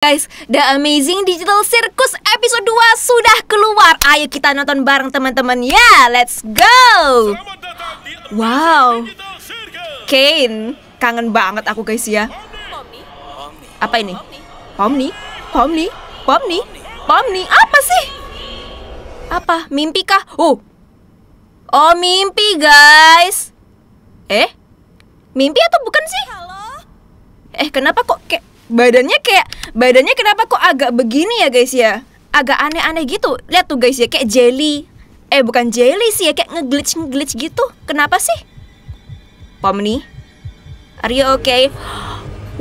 Guys, The Amazing Digital Circus episode 2 sudah keluar. Ayo kita nonton bareng teman-teman. Ya, yeah, let's go. Wow. Kane, kangen banget aku guys ya. Apa ini? Pomni? Pomni? Pomni? Pomni? Apa sih? Apa? Mimpi kah? Oh. Oh, mimpi guys. Eh? Mimpi atau bukan sih? Eh, kenapa kok kayak badannya kayak badannya kenapa kok agak begini ya guys ya agak aneh-aneh gitu lihat tuh guys ya kayak jelly eh bukan jelly sih ya kayak ngeglitch ngeglitch gitu kenapa sih Pomni are you okay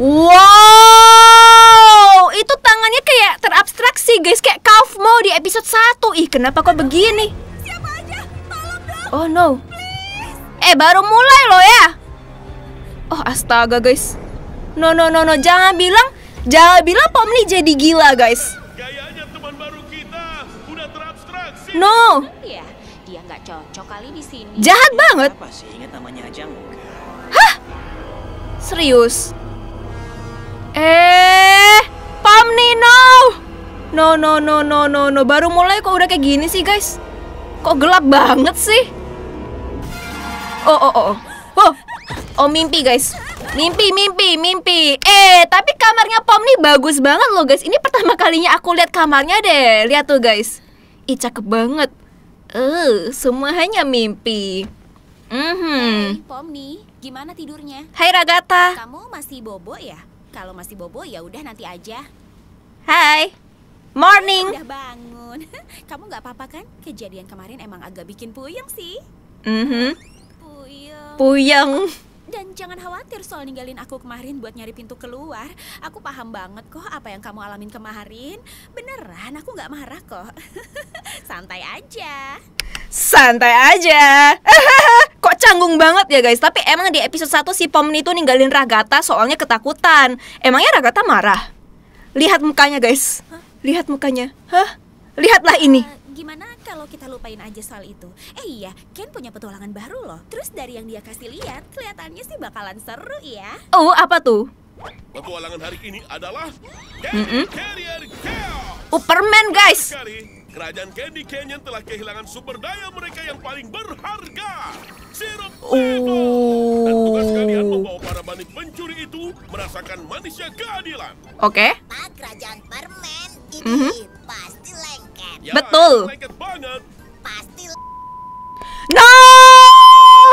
wow itu tangannya kayak terabstraksi guys kayak Kaufmo di episode 1 ih kenapa kok begini oh no eh baru mulai loh ya oh astaga guys No no no no jangan bilang jangan bilang Pomni jadi gila guys. Gayanya teman baru kita udah terabstraksi. No. Iya, dia nggak cocok kali di sini. Jahat banget. Apa sih ingat namanya aja Hah? Serius? Eh, Pomni no. No no no no no no baru mulai kok udah kayak gini sih guys. Kok gelap banget sih? Oh oh oh. Oh, oh mimpi guys. Mimpi, mimpi, mimpi. Eh, tapi kamarnya Pom nih bagus banget loh guys. Ini pertama kalinya aku lihat kamarnya deh. Lihat tuh guys. Ih, cakep banget. Eh, uh, semua hanya mimpi. Mm -hmm. Hai nih, gimana tidurnya? Hai Ragata. Kamu masih bobo ya? Kalau masih bobo ya udah nanti aja. Hai. Morning. Udah bangun. Kamu nggak apa-apa kan? Kejadian kemarin emang agak bikin puyeng sih. Mm hmm. puyeng. Puyeng. Dan jangan khawatir soal ninggalin aku kemarin buat nyari pintu keluar. Aku paham banget kok apa yang kamu alamin kemarin. Beneran, aku gak marah kok. Santai aja. Santai aja. kok canggung banget ya guys. Tapi emang di episode 1 si Pom itu ninggalin Ragata soalnya ketakutan. Emangnya Ragata marah? Lihat mukanya guys. Lihat mukanya. Hah? Lihatlah ini. Eh, Gimana kalau kita lupain aja soal itu? Eh iya, Ken punya petualangan baru loh. Terus dari yang dia kasih lihat, kelihatannya sih bakalan seru ya. Oh, apa tuh? Petualangan hari ini adalah Candy mm -hmm. Carrier Chaos. Superman, guys. Kerajaan Candy Canyon telah kehilangan sumber daya mereka yang paling berharga. Sirup oh. Dan tugas oh. kalian membawa para manik pencuri itu merasakan manisnya keadilan. Oke. Okay. Pak Kerajaan Permen, ini mm -hmm Ya, Betul. Pasti. No,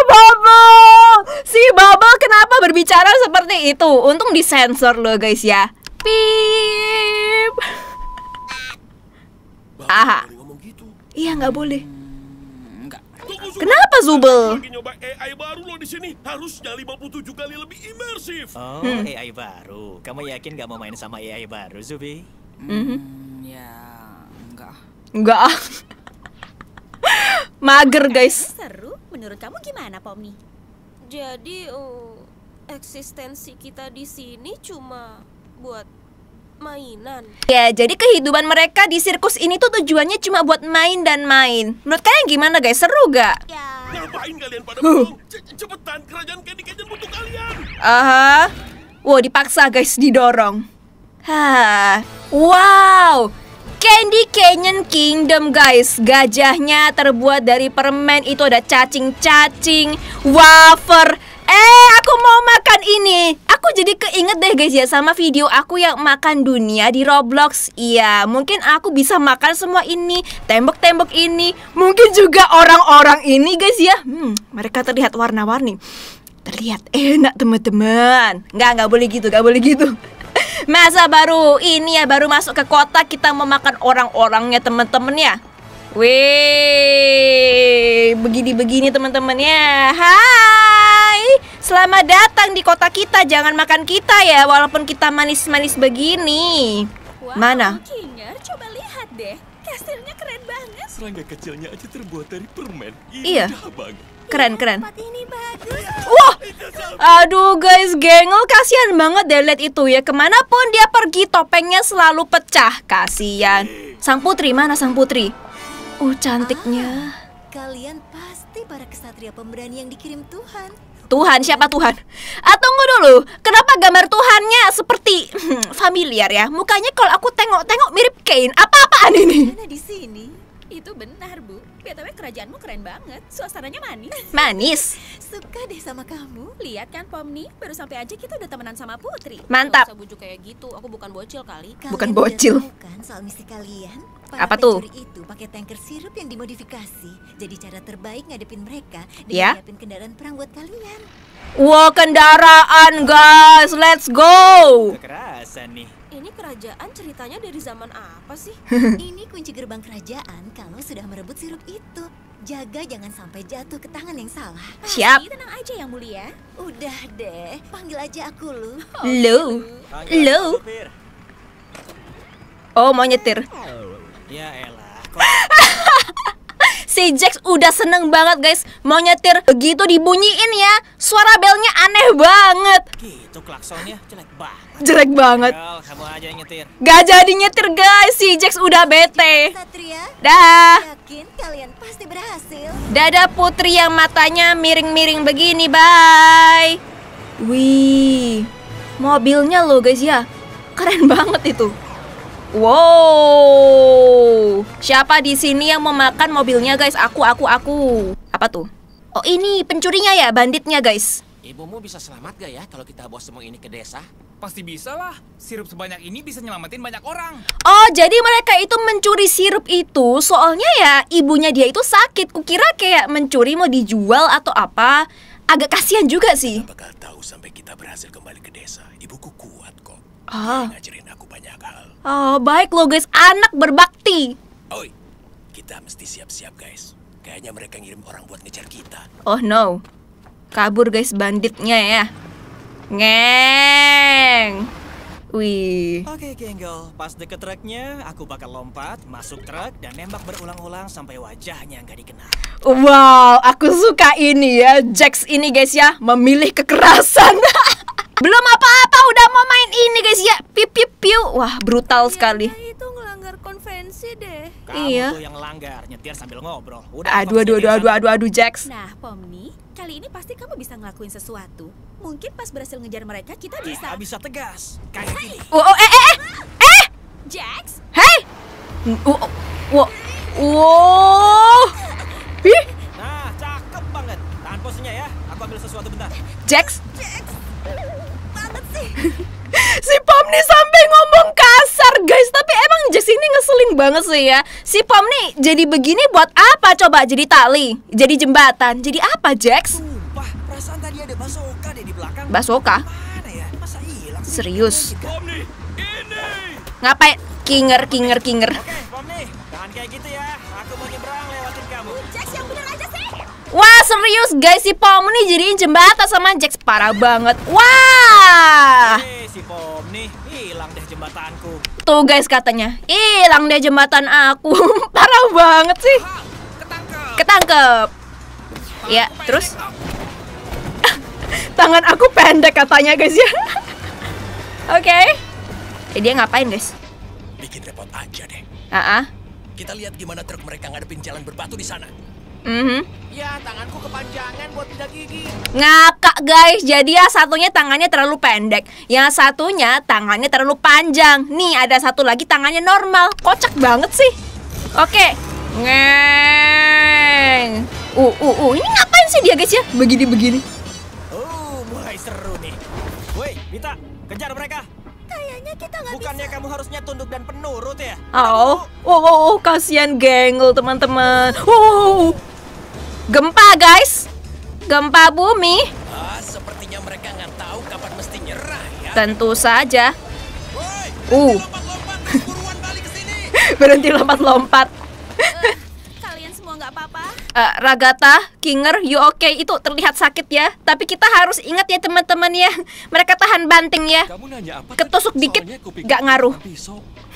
Bubble. Si Bubble kenapa berbicara seperti itu? Untung disensor loh guys ya. Pip. Aha. Gitu? Iya nggak boleh. Hmm, kenapa Zubel? Lagi nyoba AI baru lo di sini. Harusnya 57 kali lebih imersif. Oh, hmm. AI baru. Kamu yakin gak mau main sama AI baru, Zubi? Mm -hmm. Ya, enggak. Enggak. ah. Mager, guys. Seru. Menurut kamu gimana, Pomni? Jadi, uh, eksistensi kita di sini cuma buat mainan. Ya, jadi kehidupan mereka di sirkus ini tuh tujuannya cuma buat main dan main. Menurut kalian gimana guys? Seru gak? Ya. Ngapain kalian pada huh. Cepetan, kerajaan Candy Canyon butuh kalian. Aha. Wow, dipaksa guys, didorong. Ha. Wow, Candy Canyon Kingdom guys Gajahnya terbuat dari permen Itu ada cacing-cacing Wafer Eh aku mau makan ini Aku jadi keinget deh guys ya Sama video aku yang makan dunia di Roblox Iya mungkin aku bisa makan semua ini Tembok-tembok ini Mungkin juga orang-orang ini guys ya Hmm mereka terlihat warna-warni Terlihat enak teman-teman Nggak nggak boleh gitu nggak boleh gitu Masa baru ini ya baru masuk ke kota kita memakan orang-orangnya temen temennya ya. Wih, begini-begini teman-teman ya. Hai, selamat datang di kota kita. Jangan makan kita ya, walaupun kita manis-manis begini. Wow, Mana? Kinger, ya. coba lihat deh. Serangga kecilnya aja terbuat dari permen. Iya. Keren keren. Iya, Wah, aduh guys, gengel kasihan banget deh lihat itu ya. Kemanapun dia pergi, topengnya selalu pecah. Kasihan. Sang putri mana sang putri? Uh, cantiknya. Ah, kalian pasti para kesatria pemberani yang dikirim Tuhan. Tuhan siapa Tuhan? Ah tunggu dulu, kenapa gambar Tuhannya seperti hmm, familiar ya? Mukanya kalau aku tengok-tengok mirip Cain. Apa-apaan ini? Itu benar, Bu. BTW kerajaanmu keren banget. Suasananya manis. Manis. Suka deh sama kamu. Lihat kan Pomni, baru sampai aja kita udah temenan sama Putri. Mantap. bujuk kayak gitu. Aku bukan bocil kali. Kalian bukan bocil. Bukan soal misi kalian. Para Apa tuh? itu pakai tanker sirup yang dimodifikasi. Jadi cara terbaik ngadepin mereka dan yeah? nyiapin kendaraan perang buat kalian. Wow, kendaraan guys. Let's go. Kekerasan nih ini kerajaan ceritanya dari zaman apa sih? ini kunci gerbang kerajaan kalau sudah merebut sirup itu. Jaga jangan sampai jatuh ke tangan yang salah. Ah, Siap. Pasti, tenang aja yang mulia. Udah deh, panggil aja aku lu. Oh, lu. Lu. Oh, mau nyetir. Ya elah. Si Jax udah seneng banget guys Mau nyetir begitu dibunyiin ya Suara belnya aneh banget Gitu klaksonnya jelek banget Jelek banget Gak jadi nyetir guys Si Jax udah bete Dah Yakin Dada putri yang matanya miring-miring begini Bye Wih Mobilnya loh guys ya Keren banget itu Wow. Siapa di sini yang memakan mobilnya, guys? Aku, aku, aku. Apa tuh? Oh, ini pencurinya ya, banditnya, guys. Ibumu bisa selamat gak ya kalau kita bawa semua ini ke desa? Pasti bisa lah. Sirup sebanyak ini bisa nyelamatin banyak orang. Oh, jadi mereka itu mencuri sirup itu. Soalnya ya ibunya dia itu sakit. Kukira kayak mencuri mau dijual atau apa. Agak kasihan juga sih. Kita bakal tahu sampai kita berhasil kembali ke desa. Ibuku kuat kok. Oh. ngajarin aku banyak hal. Oh, baik lo guys, anak berbakti. Oi, kita mesti siap-siap guys. Kayaknya mereka ngirim orang buat ngejar kita. Oh no, kabur guys banditnya ya. Ngeng. Wih. Oke, okay, Kengel. Pas deket truknya, aku bakal lompat, masuk truk, dan nembak berulang-ulang sampai wajahnya nggak dikenal. Wow, aku suka ini ya. Jax ini guys ya, memilih kekerasan. Belum apa-apa ini guys ya, piu piu piu. Wah, brutal iya, sekali. Itu ngelanggar konvensi deh. Kamu iya. tuh yang langgar, nyetir sambil ngobrol. Udah, aduh, aduh, aduh, aduh, aduh, aduh, Jax. Nah, Pomni, kali ini pasti kamu bisa ngelakuin sesuatu. Mungkin pas berhasil ngejar mereka, kita eh, bisa. bisa tegas. Kayak Oh, oh, eh, eh, eh. Eh! Jax. Hey! Oh, oh, oh. Ih. Nah, cakep banget. Tahan posenya ya. Aku ambil sesuatu bentar. Jax. Jax banget sih. si Pom nih sampai ngomong kasar guys, tapi emang Jess ini ngeselin banget sih ya. Si Pom nih jadi begini buat apa coba? Jadi tali, jadi jembatan, jadi apa Jax? Sumpah, perasaan tadi ada Basoka deh di belakang. Basoka? Ya? Masa hilang Serius? Gitu. Pomni, ini. Ngapain? Kinger, kinger, kinger. Oke, Pom nih. jangan kayak gitu ya. Wah serius guys si Pom nih jadiin jembatan sama Jax parah banget. Wah. Hey, eh, si Pom nih hilang deh jembatanku. Tuh guys katanya hilang deh jembatan aku. parah banget sih. Ketangkep. Ketangkep. Tangan ya terus. Tangan aku pendek katanya guys ya. Oke. Okay. Eh, dia ngapain guys? Bikin repot aja deh. Ah. Uh -uh. Kita lihat gimana truk mereka ngadepin jalan berbatu di sana. Mm -hmm. Ya, tanganku kepanjangan buat pindah gigi. Ngakak guys, jadi ya satunya tangannya terlalu pendek, yang satunya tangannya terlalu panjang. Nih ada satu lagi tangannya normal, kocak banget sih. Oke, ngeng. Uh, uh, uh, ini ngapain sih dia guys ya? Begini-begini. Oh, mulai seru nih. Woi, Mita, kejar mereka. Kayaknya kita nggak Bukannya kamu harusnya tunduk dan penurut ya? Oh, oh, oh, oh kasihan gengel teman-teman. Oh, oh, oh. Gempa, guys. Gempa bumi. Ah, sepertinya mereka nggak tahu kapan mesti nyerah ya. Tentu saja. Woy, uh. berhenti lompat-lompat. uh, kalian semua nggak apa-apa? Uh, Ragata, Kinger, you okay? Itu terlihat sakit ya. Tapi kita harus ingat ya teman-teman ya. Mereka tahan banting ya. Ketusuk dikit nggak ngaruh.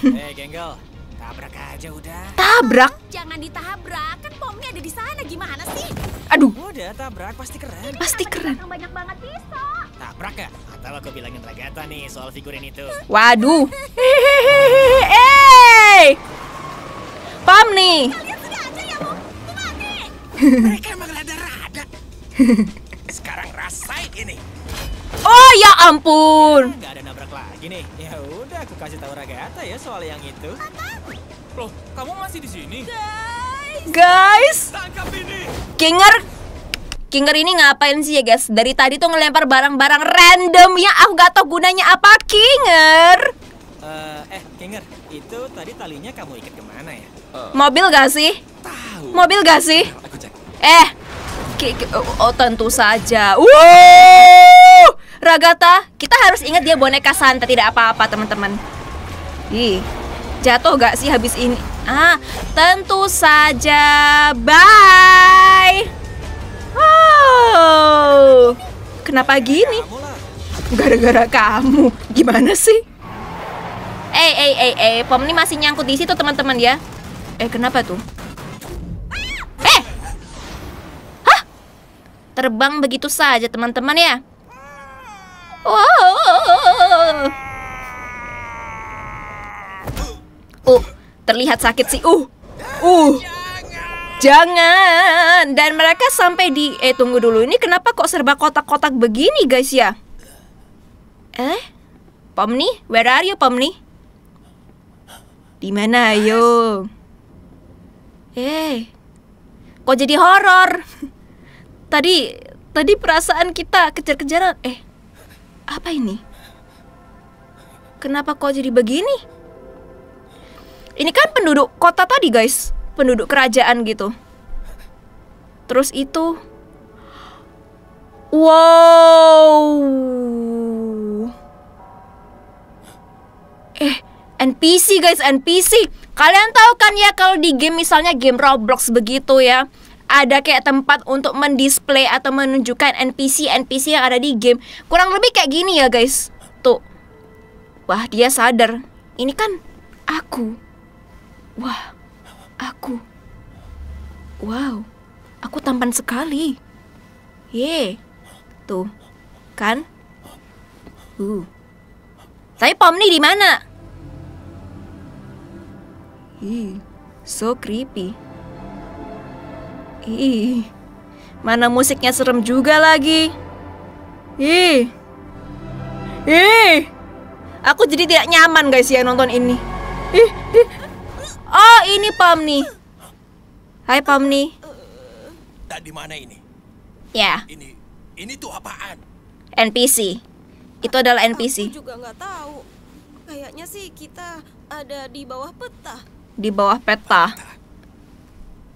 Eh, hey, Genggal. Tabrak aja udah. Tabrak? Jangan ditahan aja iya, tabrak pasti keren. Pasti keren. Banyak banget bisa. Tabrak ya? Atau aku bilangin Ragata nih soal figurin itu. Waduh. Hei. Pam nih. Ya, Mereka emang ada rada Sekarang rasain ini. Oh ya ampun. gak ada nabrak lagi nih. Ya udah aku kasih tahu Ragata ya soal yang itu. Apa? Loh, kamu masih di sini? Guys. Guys. Tangkap Kinger Kinger ini ngapain sih ya guys? Dari tadi tuh ngelempar barang-barang random yang aku gak tau gunanya apa Kinger. Uh, eh Kinger, itu tadi talinya kamu ikat kemana ya? Uh. Mobil gak sih? Tahu. Mobil gak sih? Aku Eh, oh, oh, tentu saja. Uh. Ragata, kita harus ingat dia boneka Santa tidak apa-apa teman-teman. Ih, jatuh gak sih habis ini? Ah, tentu saja. Bye. Oh, kenapa gini? Gara-gara kamu, gimana sih? Eh, eh, eh, eh, pom ini masih nyangkut di situ teman-teman ya. Eh, kenapa tuh? Eh, hah? Terbang begitu saja teman-teman ya. Wow. Oh, terlihat sakit sih. Uh, uh. Jangan. Dan mereka sampai di eh tunggu dulu ini kenapa kok serba kotak-kotak begini guys ya? Eh? Pomni, where are you Pomni? Dimana mana ayo? Eh. Kok jadi horor? Tadi tadi perasaan kita kejar-kejaran. Eh. Apa ini? Kenapa kok jadi begini? Ini kan penduduk kota tadi, guys penduduk kerajaan gitu. Terus itu Wow. Eh, NPC guys, NPC. Kalian tahu kan ya kalau di game misalnya game Roblox begitu ya, ada kayak tempat untuk mendisplay atau menunjukkan NPC NPC yang ada di game. Kurang lebih kayak gini ya guys. Tuh. Wah, dia sadar. Ini kan aku. Wah. Aku. Wow, aku tampan sekali. Ye, tuh, kan? Uh. Tapi pom nih di mana? Ih, so creepy. Ih, mana musiknya serem juga lagi. Ih, ih, aku jadi tidak nyaman guys ya nonton ini. Ih, ih, Oh, ini nih, Hai nih, Tadi mana ini? Ya. Yeah. Ini ini tuh apaan? NPC. Itu adalah NPC. Aku juga nggak tahu. Kayaknya sih kita ada di bawah peta. Di bawah peta.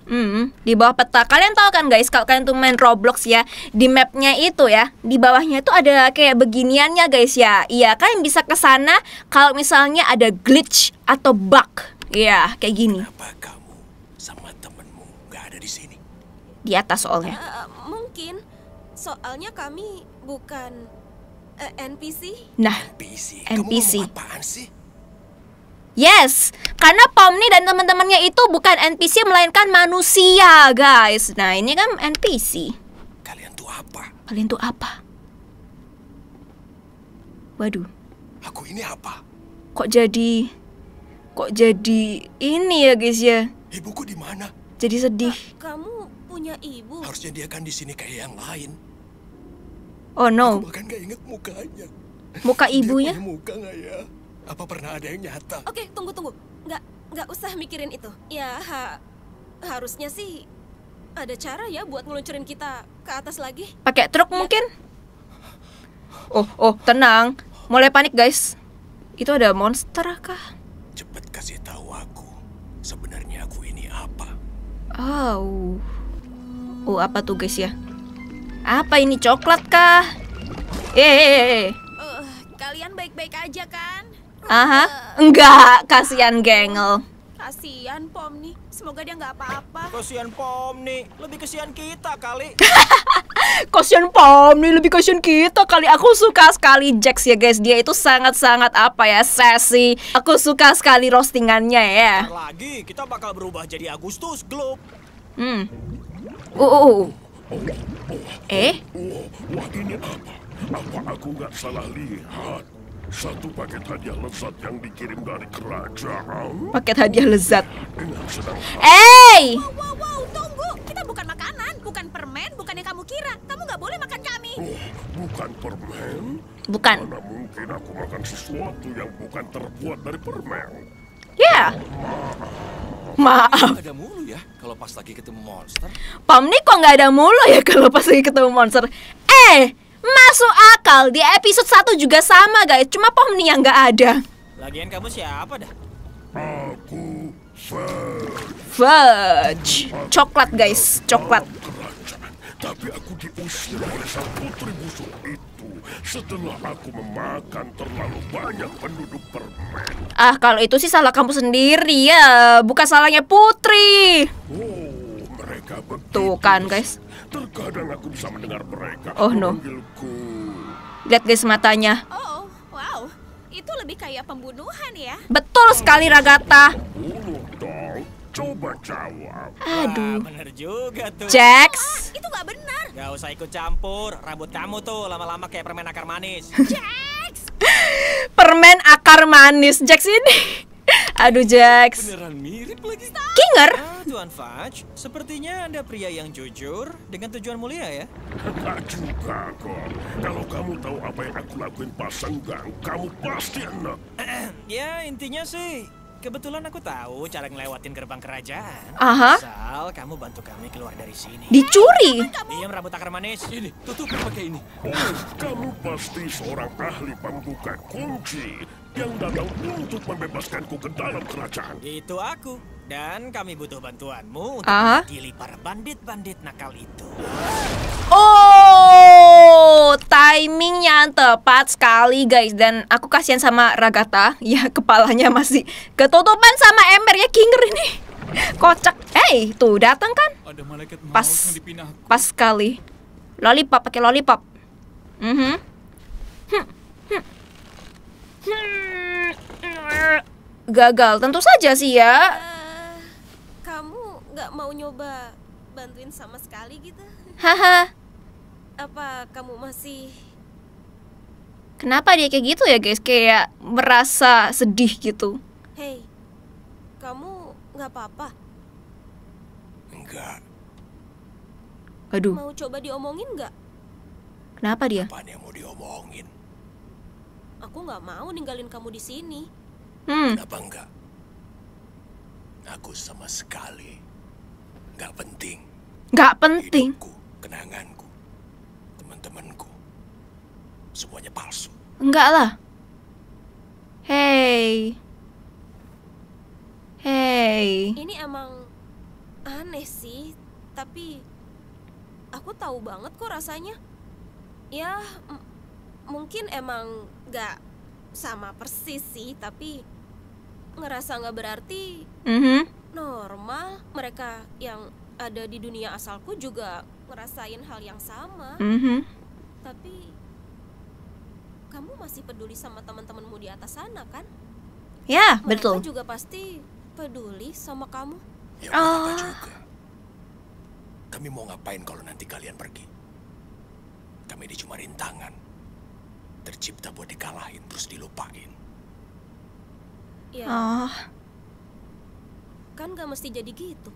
Hmm, di bawah peta. Kalian tahu kan guys, kalau kalian tuh main Roblox ya, di mapnya itu ya, di bawahnya itu ada kayak beginiannya guys ya. Iya, kalian bisa ke sana kalau misalnya ada glitch atau bug. Iya, kayak gini. Kenapa kamu sama temenmu nggak ada di sini? Di atas soalnya. Uh, mungkin. Soalnya kami bukan uh, eh, NPC. Nah, NPC. NPC. Kamu apaan sih? Yes, karena Pomni dan teman-temannya itu bukan NPC melainkan manusia, guys. Nah, ini kan NPC. Kalian tuh apa? Kalian tuh apa? Waduh. Aku ini apa? Kok jadi Kok jadi ini ya guys ya? Ibuku di mana? Jadi sedih. Ka kamu punya ibu? Harusnya dia kan di sini kayak yang lain. Oh no. Aku bahkan gak inget mukanya. Muka ibunya? Dia punya muka gak ya? Apa pernah ada yang nyata? Oke, tunggu tunggu. Nggak nggak usah mikirin itu. Ya ha, harusnya sih ada cara ya buat ngeluncurin kita ke atas lagi. Pakai truk ya. mungkin? Oh, oh, tenang. Mulai panik, guys. Itu ada monster kah? Oh. Oh, apa tuh guys ya? Apa ini coklat kah? Eh. Uh, kalian baik-baik aja kan? Aha, enggak, kasihan gengel. Kasihan Pom nih. Semoga dia nggak apa-apa. Kasihan Pomni, lebih kasihan kita kali. kasihan Pomni, lebih kasihan kita kali. Aku suka sekali Jax ya guys. Dia itu sangat-sangat apa ya, sesi. Aku suka sekali roastingannya ya. lagi kita bakal berubah jadi Agustus Globe. Hmm. Uh, uh, uh. Eh? Wah, ini apa? Apa aku nggak salah lihat? Satu paket hadiah lezat yang dikirim dari kerajaan. Paket hadiah lezat. Hey! Wow, wow, wow, tunggu. Kita bukan makanan, bukan permen, bukan yang kamu kira. Kamu nggak boleh makan kami. Oh, bukan permen? Bukan. Mana mungkin aku makan sesuatu yang bukan terbuat dari permen? Ya. Yeah. Maaf. Ada mulu ya kalau pas lagi ketemu monster. Pam kok nggak ada mulu ya kalau pas lagi ketemu monster. Eh, Masuk akal, di episode 1 juga sama guys, cuma Pomni yang nggak ada. Lagian kamu siapa dah? Aku Fudge. Coklat guys, coklat. Tapi aku diusir oleh sang putri busuk itu setelah aku memakan terlalu banyak penduduk permen. Ah, kalau itu sih salah kamu sendiri ya, bukan salahnya putri. Oh, mereka begitu. Tuh kan guys. Terkadang aku bisa mendengar mereka oh, no. Lihat guys matanya. Oh, wow. Itu lebih kayak pembunuhan ya. Betul sekali Ragata. Coba jawab. Aduh. Ah, benar juga tuh. Jax. Ah, itu gak benar. Gak usah ikut campur. Rambut kamu tuh lama-lama kayak permen akar manis. Jax. permen akar manis. Jax ini. Aduh Jax. Beneran mirip lagi. Kinger. Ah, Tuan Fudge, sepertinya Anda pria yang jujur dengan tujuan mulia ya. Tak juga kok. Kalau kamu tahu apa yang aku lakuin pasang gang, kamu pasti enak. ya, intinya sih Kebetulan aku tahu cara ngelewatin gerbang kerajaan. Aha. Sal, kamu bantu kami keluar dari sini. Dicuri. Diam rambut akar manis. Ini, tutup pakai ini. Oh, kamu pasti seorang ahli pembuka kunci yang datang untuk membebaskanku ke dalam kerajaan. Itu aku. Dan kami butuh bantuanmu untuk Aha. para bandit-bandit nakal itu. Oh! Oh, timingnya tepat sekali guys Dan aku kasihan sama Ragata Ya kepalanya masih ketutupan sama ember ya Kinger ini Kocak Hey, tuh datang kan Pas, pas sekali Lollipop, pakai lollipop mm -hmm. Gagal, tentu saja sih ya eh, Kamu nggak mau nyoba bantuin sama sekali gitu Haha apa kamu masih Kenapa dia kayak gitu ya guys? Kayak merasa sedih gitu. Hei, kamu nggak apa-apa? Enggak. Aduh. Mau coba diomongin nggak? Kenapa dia? Apa yang mau diomongin? Aku nggak mau ninggalin kamu di sini. Hmm. Kenapa enggak? Aku sama sekali nggak penting. Nggak penting. Hidupku, kenanganku temanku. Semuanya palsu. Enggak lah. Hey. Hey. Ini emang aneh sih, tapi aku tahu banget kok rasanya. Ya, mungkin emang gak sama persis sih, tapi ngerasa nggak berarti mm -hmm. normal mereka yang ada di dunia asalku juga ngerasain hal yang sama. Mm -hmm. Tapi kamu masih peduli sama teman-temanmu di atas sana kan? Ya, yeah, betul. Mereka juga pasti peduli sama kamu. Ya, oh. juga. Kami mau ngapain kalau nanti kalian pergi? Kami ini cuma rintangan. Tercipta buat dikalahin terus dilupain. Ya. Oh. Kan gak mesti jadi gitu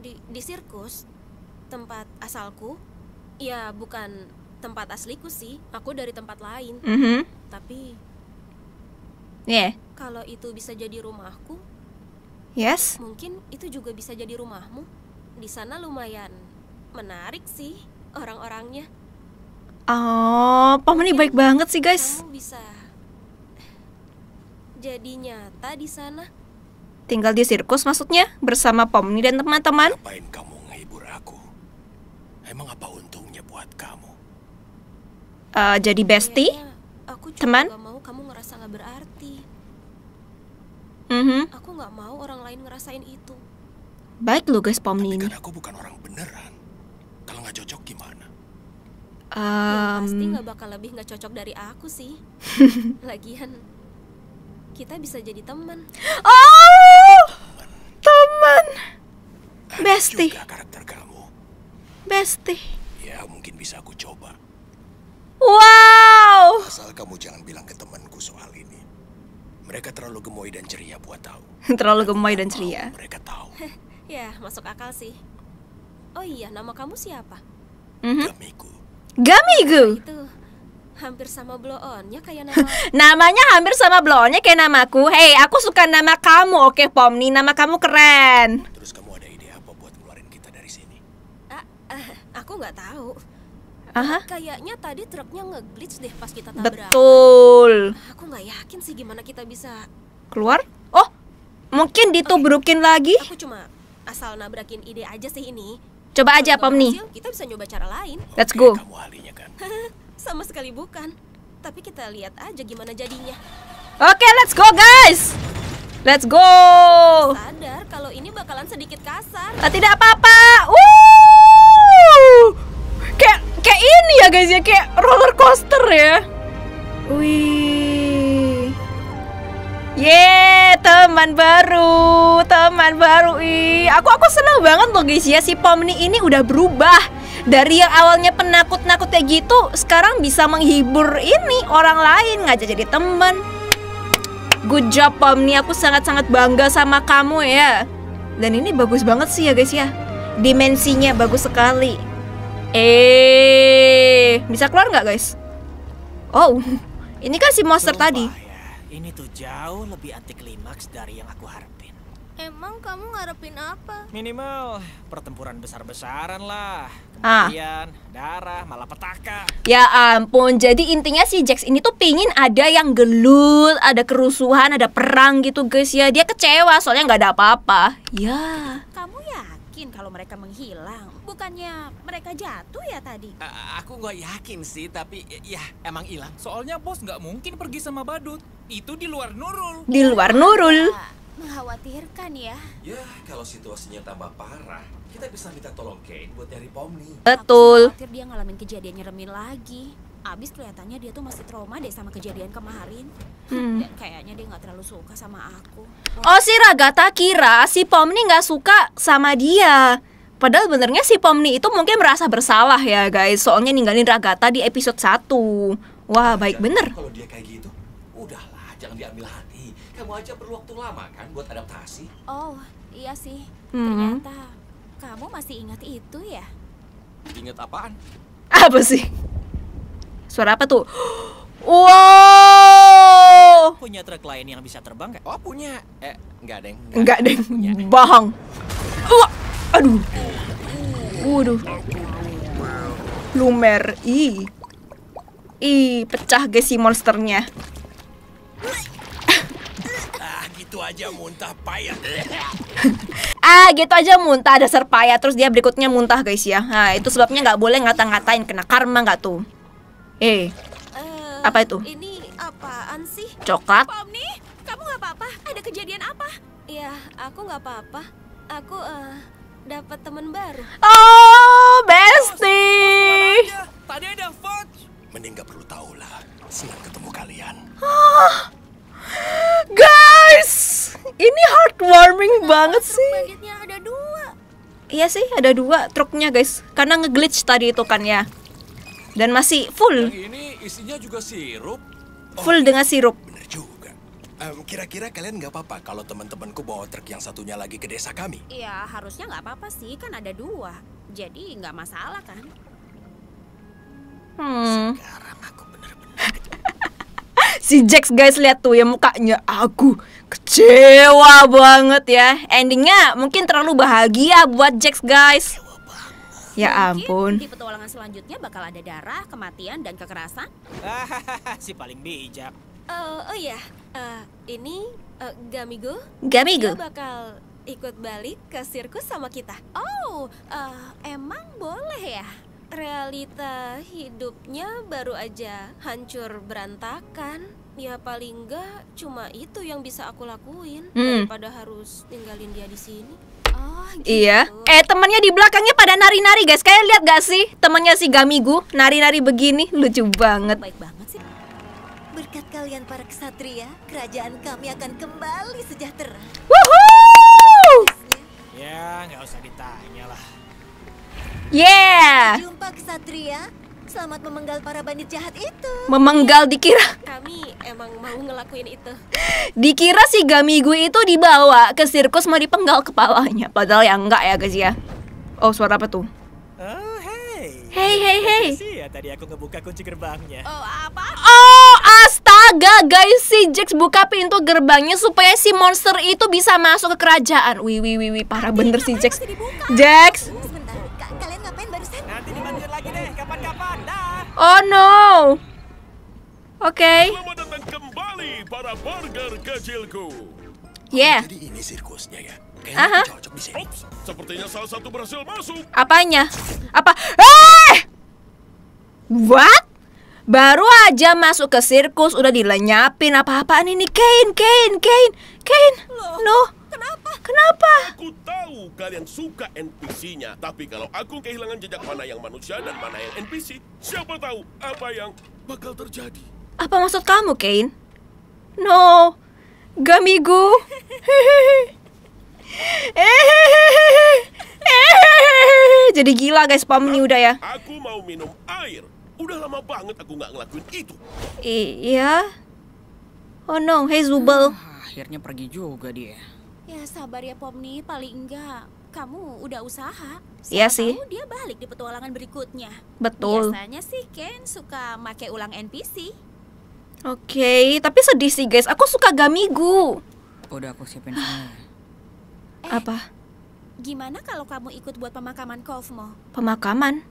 di, di sirkus tempat asalku ya bukan tempat asliku sih aku dari tempat lain mm -hmm. tapi ya yeah. kalau itu bisa jadi rumahku yes mungkin itu juga bisa jadi rumahmu di sana lumayan menarik sih orang-orangnya oh paman ini baik banget sih guys kamu bisa jadi nyata di sana Tinggal di sirkus maksudnya bersama Pomni dan teman-teman. Ngapain kamu ngehibur aku? Emang apa untungnya buat kamu? Uh, jadi bestie? Ya, ya. Aku juga teman? Gak mau kamu ngerasa nggak berarti. Mm -hmm. Aku nggak mau orang lain ngerasain itu. Baik lu guys Pomni Tapi Kan aku bukan orang beneran. Kalau nggak cocok gimana? Um... Ya, pasti nggak bakal lebih nggak cocok dari aku sih. Lagian kita bisa jadi teman. Oh! Tuhan. Besti. Juga karakter kamu. Besti. Ya, mungkin bisa aku coba. Wow. Asal kamu jangan bilang ke temanku soal ini. Mereka terlalu gemoy dan ceria buat tahu. terlalu gemoy dan ceria. Mereka tahu. ya, masuk akal sih. Oh iya, nama kamu siapa? Mm -hmm. Gamigu. Gamigu. Nah, itu hampir sama bloonnya kayak nama namanya hampir sama bloonnya kayak namaku hei aku suka nama kamu oke okay, Pomni nama kamu keren terus kamu ada ide apa buat ngeluarin kita dari sini uh, uh, aku nggak tahu Aha. Eh, kayaknya tadi truknya ngeglitch deh pas kita tabrak Betul. Ah, aku nggak yakin sih gimana kita bisa keluar. Oh, mungkin ditubrukin okay. lagi. Aku cuma asal nabrakin ide aja sih ini. Coba aja Pomni. Kita bisa nyoba cara lain. Let's go. Sama sekali bukan. Tapi kita lihat aja gimana jadinya. Oke, okay, let's go guys. Let's go. Sadar kalau ini bakalan sedikit kasar. Ah, tidak apa-apa. Uh. Kayak kayak ini ya guys ya, kayak roller coaster ya. Wih. Ye, teman baru, teman baru. Ih, aku aku senang banget loh guys ya si Pomni ini udah berubah dari yang awalnya penakut-nakut kayak gitu sekarang bisa menghibur ini orang lain ngajak jadi teman good job nih aku sangat-sangat bangga sama kamu ya dan ini bagus banget sih ya guys ya dimensinya bagus sekali eh bisa keluar nggak guys oh ini kan si monster Lupa, tadi ini tuh jauh lebih anti klimaks dari yang aku harap. Emang kamu ngarepin apa? Minimal pertempuran besar-besaran lah. Kematian, ah. darah, petaka. Ya ampun, jadi intinya si Jax ini tuh pingin ada yang gelut, ada kerusuhan, ada perang gitu guys ya. Dia kecewa soalnya nggak ada apa-apa. Ya. Kamu yakin kalau mereka menghilang? Bukannya mereka jatuh ya tadi? A aku nggak yakin sih, tapi ya emang hilang. Soalnya bos nggak mungkin pergi sama Badut. Itu di luar Nurul. Di luar Nurul. Ya Mengkhawatirkan ya. Ya, kalau situasinya tambah parah, kita bisa minta tolong Kane buat nyari Pomni. Betul. Aku khawatir dia ngalamin kejadian nyeremin lagi. Abis kelihatannya dia tuh masih trauma deh sama kejadian kemarin. Hmm. Dan kayaknya dia nggak terlalu suka sama aku. Oh, si Ragata kira si Pomni nggak suka sama dia. Padahal benernya si Pomni itu mungkin merasa bersalah ya guys Soalnya ninggalin Ragata di episode 1 Wah baik bener Kalau dia kayak gitu Udahlah jangan diambil hati kamu aja perlu waktu lama kan buat adaptasi. Oh, iya sih. Mm-hmm. Ternyata kamu masih ingat itu ya? Ingat apaan? Apa sih? Suara apa tuh? Wow! Punya truk lain yang bisa terbang gak? Oh, punya. Eh, enggak, Deng. Enggak, enggak Deng. Punya. Bahang. Wah, aduh. Waduh. Lumer. Ih. Ih, pecah guys si monsternya. aja muntah payah. ah, gitu aja muntah dasar payah. Terus dia berikutnya muntah guys ya. Nah, itu sebabnya nggak boleh ngata-ngatain kena karma nggak tuh. Eh, uh, apa itu? Ini apaan sih? Coklat. Pomni, kamu nggak apa-apa? Ada kejadian apa? Ya, aku nggak apa-apa. Aku uh, eh, dapat teman baru. Oh, oh bestie. Tadi ada Fudge. Mending gak perlu tahu lah. Senang ketemu kalian. Ah. Guys, ini heartwarming iya, banget sih. Bagetnya ada dua. Iya sih, ada dua truknya guys. Karena ngeglitch tadi itu kan ya. Dan masih full. Yang ini isinya juga sirup. Oh, full dengan sirup. Bener juga. Kira-kira um, kalian nggak apa-apa kalau teman-temanku bawa truk yang satunya lagi ke desa kami? Iya, harusnya nggak apa-apa sih, kan ada dua. Jadi nggak masalah kan? Hmm. Sekarang aku si Jax guys lihat tuh ya mukanya aku kecewa banget ya endingnya mungkin terlalu bahagia buat Jax guys Ya ampun. di petualangan selanjutnya bakal ada darah, kematian, dan kekerasan. si paling bijak. Uh, oh iya, uh, ini uh, Gamigo. Gamigo. Dia bakal ikut balik ke sirkus sama kita. Oh, uh, emang boleh ya? Realita hidupnya baru aja hancur berantakan ya paling enggak cuma itu yang bisa aku lakuin hmm. daripada harus tinggalin dia di sini oh, gitu. Iya. Eh temannya di belakangnya pada nari-nari guys. Kalian lihat gak sih temannya si Gamigu nari-nari begini lucu banget. Oh, baik banget sih. Berkat kalian para kesatria, kerajaan kami akan kembali sejahtera. Woohoo! Ya nggak usah ditanya lah. Yeah. Jumpa kesatria. Selamat memenggal para bandit jahat itu. Memenggal dikira. Kami emang mau ngelakuin itu. dikira si Gamigu itu dibawa ke sirkus mau dipenggal kepalanya. Padahal ya enggak ya guys ya. Oh suara apa tuh? Oh, hey. Hey hey hey. Ya, tadi aku ngebuka kunci gerbangnya. Oh apa? Oh astaga guys si Jax buka pintu gerbangnya supaya si monster itu bisa masuk ke kerajaan. Wih wih wih, wih. parah bener si Jax. Jax. Oh, Oh no. Oke. Okay. kembali para burger kecilku. Yeah. Jadi ini sirkusnya ya. Kayaknya Aha. cocok di sini. Oops, sepertinya salah satu berhasil masuk. Apanya? Apa? Eh! What? Baru aja masuk ke sirkus udah dilenyapin apa-apaan ini Kane, Kane, Kane, Kane. No. Kenapa? Aku tahu kalian suka NPC-nya, tapi kalau aku kehilangan jejak mana yang manusia dan mana yang NPC, siapa tahu apa yang bakal terjadi. Apa maksud kamu, Kane? No, Gamigo. Jadi gila guys, Pam ini udah ya. Aku mau minum air. Udah lama banget aku nggak ngelakuin itu. I iya. Oh no, hey Zubel. Ah, akhirnya pergi juga dia. Ya sabar ya Pomni, paling enggak kamu udah usaha. Siapa iya sih. Tahu dia balik di petualangan berikutnya. Betul. Biasanya sih Ken suka make ulang NPC. Oke, tapi sedih sih guys. Aku suka Gamigu. Udah aku siapin semua. Eh, Apa? Gimana kalau kamu ikut buat pemakaman Kofmo? Pemakaman?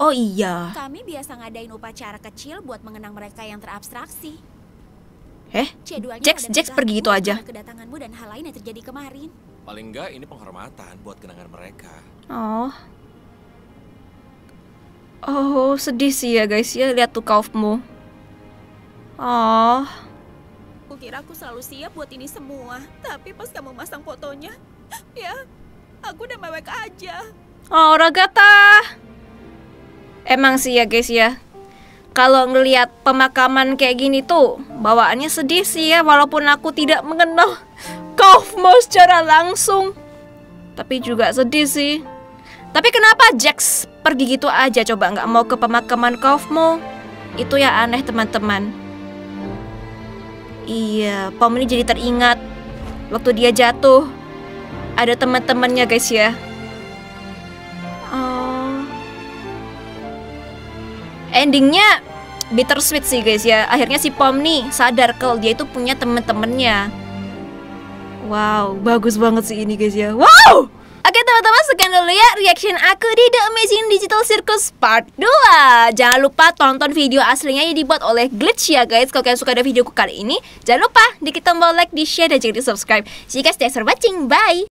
Oh iya. Kami biasa ngadain upacara kecil buat mengenang mereka yang terabstraksi. Eh, Jax, Jax pergi itu aja. Kedatanganmu dan hal lain yang terjadi kemarin. Paling enggak ini penghormatan buat kenangan mereka. Oh. Oh, sedih sih ya guys ya lihat tuh kaufmu. Oh. Kukira aku selalu siap buat ini semua, tapi pas kamu masang fotonya, ya aku udah mewek aja. Oh, Ragata. Emang sih ya guys ya, kalau ngelihat pemakaman kayak gini tuh bawaannya sedih sih ya walaupun aku tidak mengenal Kaufmo secara langsung tapi juga sedih sih tapi kenapa Jax pergi gitu aja coba nggak mau ke pemakaman Kaufmo itu ya aneh teman-teman iya Pom ini jadi teringat waktu dia jatuh ada teman-temannya guys ya endingnya bittersweet sih guys ya akhirnya si Pom nih sadar kalau dia itu punya temen-temennya wow bagus banget sih ini guys ya wow Oke teman-teman sekian dulu ya reaction aku di The Amazing Digital Circus Part 2 Jangan lupa tonton video aslinya yang dibuat oleh Glitch ya guys Kalau kalian suka dengan videoku kali ini Jangan lupa dikit tombol like, di share, dan juga di subscribe See you guys thanks for watching, bye